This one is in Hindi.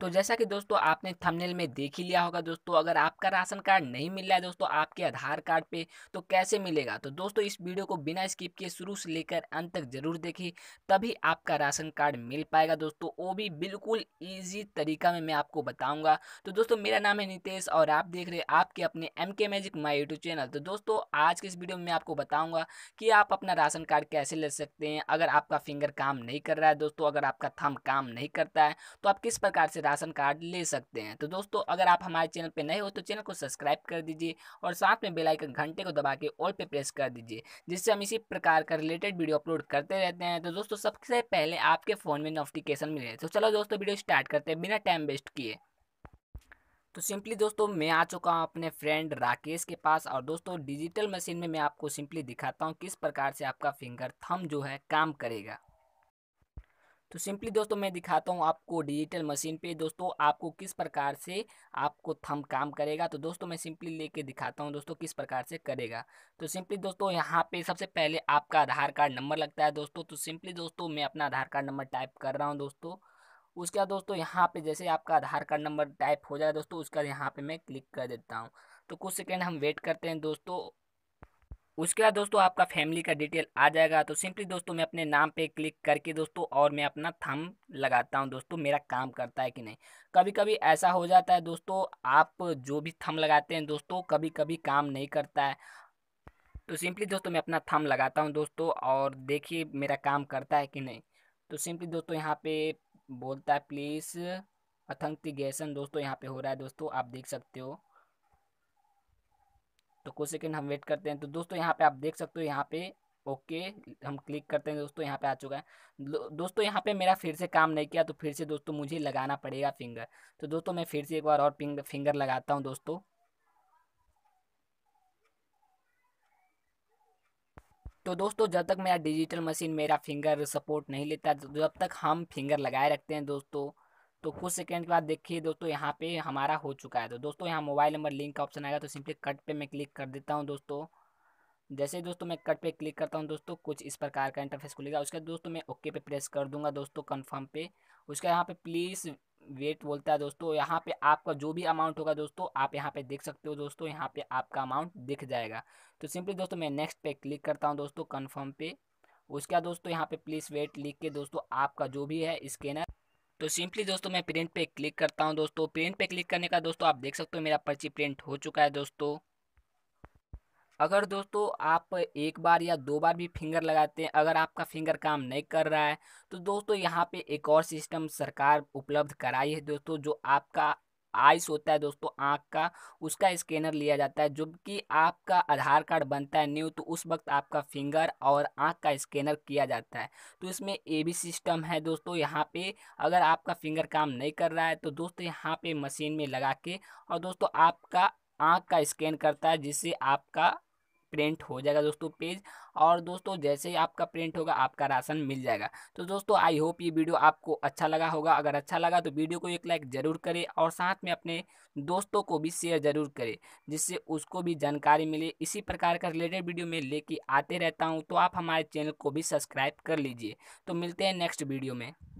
तो जैसा कि दोस्तों आपने थंबनेल में देख ही लिया होगा दोस्तों अगर आपका राशन कार्ड नहीं मिल रहा है दोस्तों आपके आधार कार्ड पे तो कैसे मिलेगा तो दोस्तों इस वीडियो को बिना स्किप किए शुरू से लेकर अंत तक जरूर देखें तभी आपका राशन कार्ड मिल पाएगा दोस्तों वो भी बिल्कुल ईजी तरीका में मैं आपको बताऊँगा तो दोस्तों मेरा नाम है नितेश और आप देख रहे आपके अपने एम के मैजिक माई यूट्यूब चैनल तो दोस्तों आज के इस वीडियो में मैं आपको बताऊँगा कि आप अपना राशन कार्ड कैसे ले सकते हैं अगर आपका फिंगर काम नहीं कर रहा है दोस्तों अगर आपका थम काम नहीं करता है तो आप किस प्रकार से राशन कार्ड ले सकते हैं तो दोस्तों अगर आप हमारे चैनल पर नए हो तो चैनल को सब्सक्राइब कर दीजिए और साथ में बेलाइकन घंटे को दबा के ऑल पर प्रेस कर दीजिए जिससे हम इसी प्रकार का रिलेटेड वीडियो अपलोड करते रहते हैं तो दोस्तों सबसे पहले आपके फ़ोन में नोटिफिकेशन मिले तो चलो दोस्तों वीडियो स्टार्ट करते हैं बिना टाइम वेस्ट किए तो सिंपली दोस्तों मैं आ चुका हूँ अपने फ्रेंड राकेश के पास और दोस्तों डिजिटल मशीन में मैं आपको सिंपली दिखाता हूँ किस प्रकार से आपका फिंगर थम जो है काम करेगा तो सिंपली दोस्तों मैं दिखाता हूँ आपको डिजिटल मशीन पे दोस्तों आपको किस प्रकार से आपको थम काम करेगा तो दोस्तों मैं सिंपली लेके दिखाता हूँ दोस्तों किस प्रकार से करेगा तो सिंपली दोस्तों यहाँ पे सबसे पहले आपका आधार कार्ड नंबर लगता है दोस्तों तो सिंपली दोस्तों मैं अपना आधार कार्ड नंबर टाइप कर रहा हूँ दोस्तों उसके बाद दोस्तों यहाँ पे जैसे आपका आधार कार्ड नंबर टाइप हो जाए दोस्तों उसके बाद यहाँ पे मैं क्लिक कर देता हूँ तो कुछ सेकेंड हम वेट करते हैं दोस्तों उसके बाद दोस्तों आपका फैमिली का डिटेल आ जाएगा तो सिंपली दोस्तों मैं अपने नाम पे क्लिक करके दोस्तों और मैं अपना थम लगाता हूँ दोस्तों मेरा काम करता है कि नहीं कभी कभी ऐसा हो जाता है दोस्तों आप जो भी थम लगाते हैं दोस्तों कभी कभी काम नहीं करता है तो सिंपली दोस्तों मैं अपना थम लगाता हूँ दोस्तों और देखिए मेरा काम करता है कि नहीं तो सिंपली दोस्तों यहाँ पे बोलता है प्लीज़ अथंक्तिगेशन दोस्तों यहाँ पे हो रहा है दोस्तों आप देख सकते हो तो कुछ सेकंड हम वेट करते हैं तो दोस्तों यहाँ पे आप देख सकते हो यहाँ पे ओके okay, हम क्लिक करते हैं दोस्तों यहाँ पे आ चुका है दो, दोस्तों यहाँ पे मेरा फिर से काम नहीं किया तो फिर से दोस्तों मुझे लगाना पड़ेगा फिंगर तो दोस्तों मैं फिर से एक बार और फिंगर लगाता हूँ दोस्तों तो दोस्तों जब तक मेरा डिजिटल मशीन मेरा फिंगर सपोर्ट नहीं लेता जब तक हम फिंगर लगाए रखते हैं दोस्तों तो कुछ सेकंड के बाद देखिए दोस्तों यहाँ पे हमारा हो चुका है तो दोस्तों यहाँ मोबाइल नंबर लिंक का ऑप्शन आएगा तो सिंपली कट पे मैं क्लिक कर देता हूँ दोस्तों जैसे दोस्तों मैं कट पे क्लिक करता हूँ दोस्तों कुछ इस प्रकार का इंटरफेस खुलेगा उसके बाद दोस्तों मैं ओके पे प्रेस कर दूंगा दोस्तों कन्फर्म पे उसका यहाँ पे प्लीज़ वेट बोलता है दोस्तों यहाँ पे आपका जो भी अमाउंट होगा दोस्तों आप यहाँ पे देख सकते हो दोस्तों यहाँ पे आपका अमाउंट दिख जाएगा तो सिंपली दोस्तों मैं नेक्स्ट पे क्लिक करता हूँ दोस्तों कन्फर्म पे उसके बाद दोस्तों यहाँ पे प्लीज़ वेट लिख के दोस्तों आपका जो भी है स्कैनर तो सिंपली दोस्तों मैं प्रिंट पे क्लिक करता हूँ दोस्तों प्रिंट पे क्लिक करने का दोस्तों आप देख सकते हो मेरा पर्ची प्रिंट हो चुका है दोस्तों अगर दोस्तों आप एक बार या दो बार भी फिंगर लगाते हैं अगर आपका फिंगर काम नहीं कर रहा है तो दोस्तों यहाँ पे एक और सिस्टम सरकार उपलब्ध कराई है दोस्तों जो आपका आइस होता है दोस्तों आँख का उसका स्कैनर लिया जाता है जबकि आपका आधार कार्ड बनता है न्यू तो उस वक्त आपका फिंगर और आँख का स्कैनर किया जाता है तो इसमें ए बी सिस्टम है दोस्तों यहाँ पे अगर आपका फिंगर काम नहीं कर रहा है तो दोस्तों यहाँ पे मशीन में लगा के और दोस्तों आपका आँख का स्कैन करता है जिससे आपका प्रिंट हो जाएगा दोस्तों पेज और दोस्तों जैसे ही आपका प्रिंट होगा आपका राशन मिल जाएगा तो दोस्तों आई होप ये वीडियो आपको अच्छा लगा होगा अगर अच्छा लगा तो वीडियो को एक लाइक ज़रूर करें और साथ में अपने दोस्तों को भी शेयर ज़रूर करें जिससे उसको भी जानकारी मिले इसी प्रकार का रिलेटेड वीडियो में लेके आते रहता हूँ तो आप हमारे चैनल को भी सब्सक्राइब कर लीजिए तो मिलते हैं नेक्स्ट वीडियो में